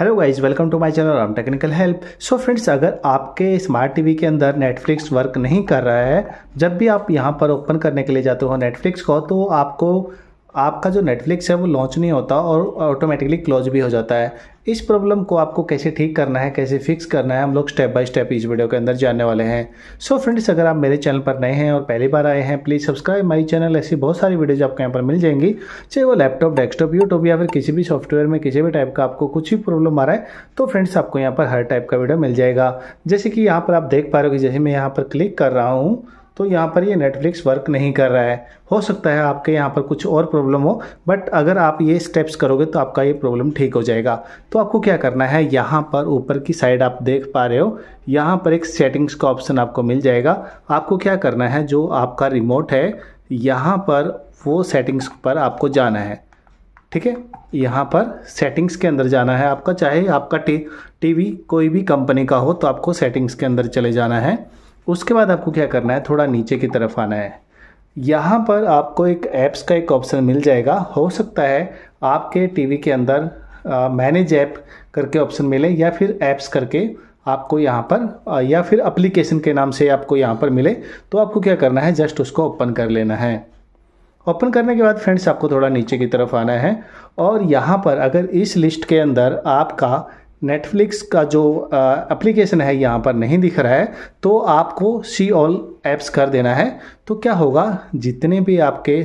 hello guys welcome to my channel Ram technical help so friends अगर आपके smart TV के अंदर नेटफ्लिक्स वर्क नहीं कर रहा है जब भी आप यहाँ पर ओपन करने के लिए जाते हो नेटफ्लिक्स को तो आपको आपका जो नेटफ्लिक्स है वो लॉन्च नहीं होता और ऑटोमेटिकली क्लोज भी हो जाता है इस प्रॉब्लम को आपको कैसे ठीक करना है कैसे फिक्स करना है हम लोग स्टेप बाय स्टेप इस वीडियो के अंदर जानने वाले हैं सो so फ्रेंड्स अगर आप मेरे चैनल पर नए हैं और पहली बार आए हैं प्लीज़ सब्सक्राइब माई चैनल ऐसी बहुत सारी वीडियोज आपको यहाँ पर मिल जाएंगी चाहे वो लैपटॉप डेस्कटॉप यूट्यूब या फिर किसी भी सॉफ्टवेयर में किसी भी टाइप का आपको कुछ भी प्रॉब्लम आ रहा है तो फ्रेंड्स आपको यहाँ पर हर टाइप का वीडियो मिल जाएगा जैसे कि यहाँ पर आप देख पा रहे हो कि जैसे मैं यहाँ पर क्लिक कर रहा हूँ तो यहाँ पर ये नेटफ्लिक्स वर्क नहीं कर रहा है हो सकता है आपके यहाँ पर कुछ और प्रॉब्लम हो बट अगर आप ये स्टेप्स करोगे तो आपका ये प्रॉब्लम ठीक हो जाएगा तो आपको क्या करना है यहाँ पर ऊपर की साइड आप देख पा रहे हो यहाँ पर एक सेटिंग्स का ऑप्शन आपको मिल जाएगा आपको क्या करना है जो आपका रिमोट है यहाँ पर वो सेटिंग्स पर आपको जाना है ठीक है यहाँ पर सेटिंग्स के अंदर जाना है आपका चाहे आपका टी टीवी कोई भी कंपनी का हो तो आपको सेटिंग्स के अंदर चले जाना है उसके बाद आपको क्या करना है थोड़ा नीचे की तरफ आना है यहाँ पर आपको एक ऐप्स का एक ऑप्शन मिल जाएगा हो सकता है आपके टीवी के अंदर मैनेज ऐप करके ऑप्शन मिले या फिर ऐप्स करके आपको यहाँ पर या फिर अप्लीकेशन के नाम से आपको यहाँ पर मिले तो आपको क्या करना है जस्ट उसको ओपन कर लेना है ओपन करने के बाद फ्रेंड्स आपको थोड़ा नीचे की तरफ आना है और यहाँ पर अगर इस लिस्ट के अंदर आपका नेटफ्लिक्स का जो एप्लीकेशन है यहाँ पर नहीं दिख रहा है तो आपको सी ऑल एप्स कर देना है तो क्या होगा जितने भी आपके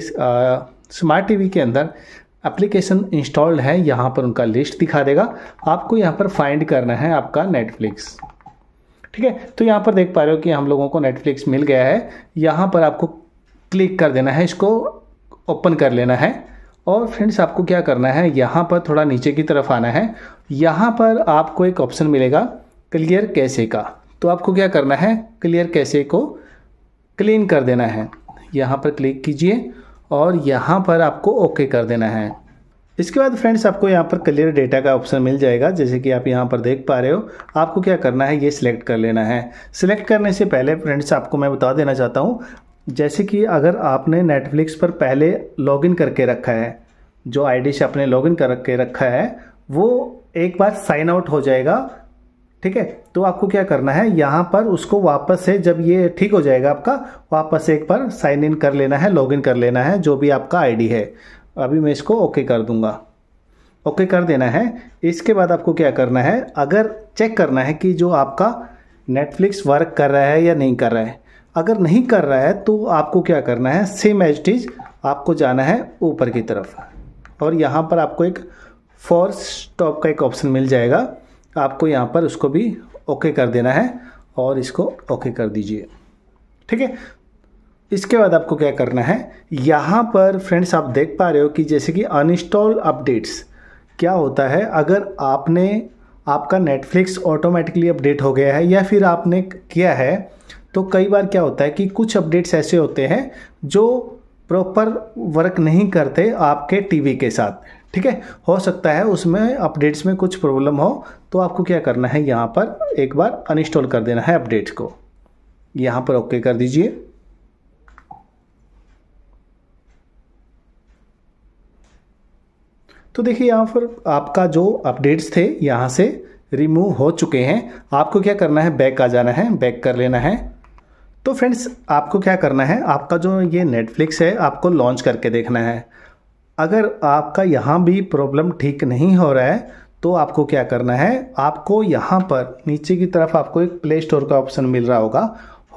स्मार्ट टीवी के अंदर एप्लीकेशन इंस्टॉल्ड है यहाँ पर उनका लिस्ट दिखा देगा आपको यहाँ पर फाइंड करना है आपका नेटफ्लिक्स ठीक है तो यहाँ पर देख पा रहे हो कि हम लोगों को नेटफ्लिक्स मिल गया है यहाँ पर आपको क्लिक कर देना है इसको ओपन कर लेना है और फ्रेंड्स आपको क्या करना है यहाँ पर थोड़ा नीचे की तरफ आना है यहाँ पर आपको एक ऑप्शन मिलेगा क्लियर कैसे का तो आपको क्या करना है क्लियर कैसे को क्लीन कर देना है यहाँ पर क्लिक कीजिए और यहाँ पर आपको ओके कर देना है इसके बाद फ्रेंड्स आपको यहाँ पर क्लियर डेटा का ऑप्शन मिल जाएगा जैसे कि आप यहाँ पर देख पा रहे हो आपको क्या करना है ये सिलेक्ट कर लेना है सिलेक्ट करने से पहले फ्रेंड्स आपको मैं बता देना चाहता हूँ जैसे कि अगर आपने नेटफ्लिक्स पर पहले लॉगिन करके रखा है जो आईडी से आपने लॉगिन कर रखा है वो एक बार साइन आउट हो जाएगा ठीक है तो आपको क्या करना है यहाँ पर उसको वापस से जब ये ठीक हो जाएगा आपका वापस से एक बार साइन इन कर लेना है लॉगिन कर लेना है जो भी आपका आईडी है अभी मैं इसको ओके कर दूंगा ओके कर देना है इसके बाद आपको क्या करना है अगर चेक करना है कि जो आपका नेटफ्लिक्स वर्क कर रहा है या नहीं कर रहा है अगर नहीं कर रहा है तो आपको क्या करना है सेम एज आपको जाना है ऊपर की तरफ और यहाँ पर आपको एक फॉर स्टॉप का एक ऑप्शन मिल जाएगा आपको यहाँ पर उसको भी ओके कर देना है और इसको ओके कर दीजिए ठीक है इसके बाद आपको क्या करना है यहाँ पर फ्रेंड्स आप देख पा रहे हो कि जैसे कि अनइंस्टॉल अपडेट्स क्या होता है अगर आपने आपका नेटफ्लिक्स ऑटोमेटिकली अपडेट हो गया है या फिर आपने किया है तो कई बार क्या होता है कि कुछ अपडेट्स ऐसे होते हैं जो प्रॉपर वर्क नहीं करते आपके टीवी के साथ ठीक है हो सकता है उसमें अपडेट्स में कुछ प्रॉब्लम हो तो आपको क्या करना है यहाँ पर एक बार अनइंस्टॉल कर देना है अपडेट्स को यहाँ पर ओके कर दीजिए तो देखिए यहाँ पर आपका जो अपडेट्स थे यहाँ से रिमूव हो चुके हैं आपको क्या करना है बैक आ जाना है बैक कर लेना है तो फ्रेंड्स आपको क्या करना है आपका जो ये नेटफ्लिक्स है आपको लॉन्च करके देखना है अगर आपका यहाँ भी प्रॉब्लम ठीक नहीं हो रहा है तो आपको क्या करना है आपको यहाँ पर नीचे की तरफ आपको एक प्ले स्टोर का ऑप्शन मिल रहा होगा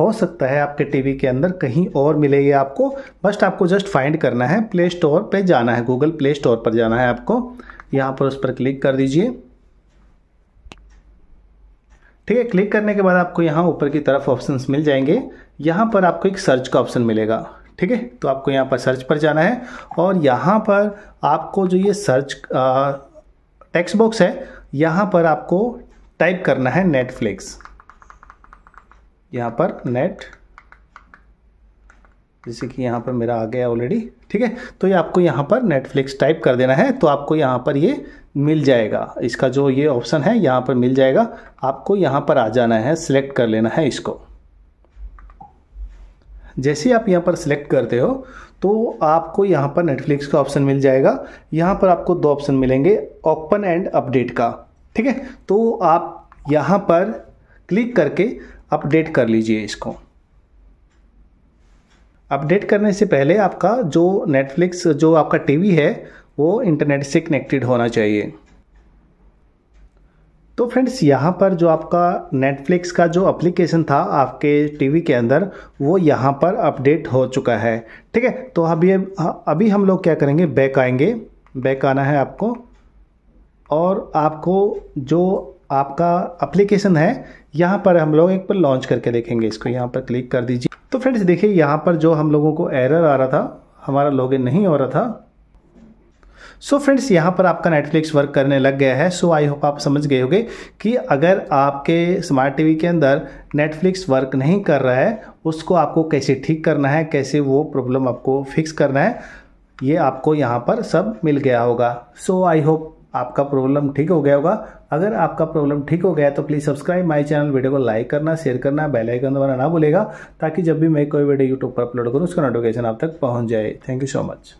हो सकता है आपके टीवी के अंदर कहीं और मिलेगी आपको बस आपको जस्ट फाइंड करना है प्ले स्टोर पर जाना है गूगल प्ले स्टोर पर जाना है आपको यहाँ पर उस पर क्लिक कर दीजिए ठीक है क्लिक करने के बाद आपको यहाँ ऊपर की तरफ ऑप्शंस मिल जाएंगे यहाँ पर आपको एक सर्च का ऑप्शन मिलेगा ठीक है तो आपको यहाँ पर सर्च पर जाना है और यहाँ पर आपको जो ये सर्च टेक्स्ट बॉक्स है यहाँ पर आपको टाइप करना है नेटफ्लिक्स यहाँ पर नेट जैसे कि यहाँ पर मेरा आ गया ऑलरेडी ठीक है तो ये आपको यहाँ पर नेटफ्लिक्स टाइप कर देना है तो आपको यहाँ पर ये मिल जाएगा इसका जो ये ऑप्शन है यहाँ पर मिल जाएगा आपको यहाँ पर आ जाना है सिलेक्ट कर लेना है इसको जैसे आप यहाँ पर सिलेक्ट करते हो तो आपको यहाँ पर नेटफ्लिक्स का ऑप्शन मिल जाएगा यहाँ पर आपको दो ऑप्शन मिलेंगे ओपन एंड अपडेट का ठीक है तो आप यहाँ पर क्लिक करके अपडेट कर लीजिए इसको अपडेट करने से पहले आपका जो नेटफ्लिक्स जो आपका टीवी है वो इंटरनेट से कनेक्टेड होना चाहिए तो फ्रेंड्स यहाँ पर जो आपका नेटफ्लिक्स का जो एप्लीकेशन था आपके टीवी के अंदर वो यहाँ पर अपडेट हो चुका है ठीक है तो अभी अभी हम लोग क्या करेंगे बैक आएंगे बैक आना है आपको और आपको जो आपका अप्लीकेशन है यहाँ पर हम लोग एक पर लॉन्च करके देखेंगे इसको यहाँ पर क्लिक कर दीजिए तो फ्रेंड्स देखिए यहाँ पर जो हम लोगों को एरर आ रहा था हमारा इन नहीं हो रहा था सो so फ्रेंड्स यहाँ पर आपका नेटफ्लिक्स वर्क करने लग गया है सो आई होप आप समझ गए होंगे कि अगर आपके स्मार्ट टीवी के अंदर नेटफ्लिक्स वर्क नहीं कर रहा है उसको आपको कैसे ठीक करना है कैसे वो प्रॉब्लम आपको फिक्स करना है ये आपको यहाँ पर सब मिल गया होगा सो आई होप आपका प्रॉब्लम ठीक हो गया होगा अगर आपका प्रॉब्लम ठीक हो गया तो please subscribe my channel video को लाइक करना शेयर करना बेल आइकन दबाना ना भूलेगा ताकि जब भी मैं कोई वीडियो यूट्यूब पर अपलोड करूँ उसका नोटिफिकेशन आप तक पहुँच जाए थैंक यू सो मच